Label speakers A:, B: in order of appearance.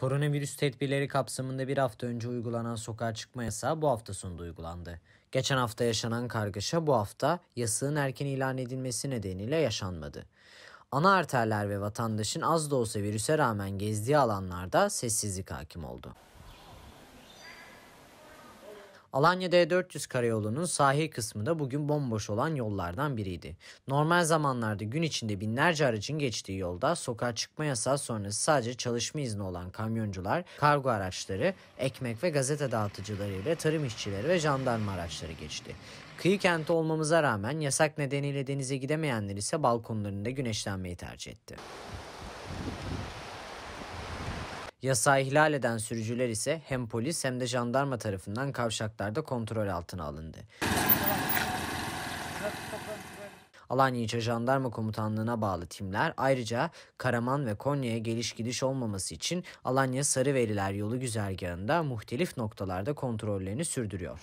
A: Koronavirüs tedbirleri kapsamında bir hafta önce uygulanan sokağa çıkma yasağı bu hafta sonunda uygulandı. Geçen hafta yaşanan kargaşa bu hafta yasağın erken ilan edilmesi nedeniyle yaşanmadı. Ana arterler ve vatandaşın az da olsa virüse rağmen gezdiği alanlarda sessizlik hakim oldu. Alanya e D400 karayolunun sahil kısmı da bugün bomboş olan yollardan biriydi. Normal zamanlarda gün içinde binlerce aracın geçtiği yolda sokağa çıkma yasağı sonrası sadece çalışma izni olan kamyoncular, kargo araçları, ekmek ve gazete dağıtıcıları ile tarım işçileri ve jandarma araçları geçti. Kıyı kenti olmamıza rağmen yasak nedeniyle denize gidemeyenler ise balkonlarında güneşlenmeyi tercih etti. Yasağı ihlal eden sürücüler ise hem polis hem de jandarma tarafından kavşaklarda kontrol altına alındı. Alanya Jandarma Komutanlığı'na bağlı timler ayrıca Karaman ve Konya'ya geliş gidiş olmaması için Alanya Sarıveriler yolu güzergahında muhtelif noktalarda kontrollerini sürdürüyor.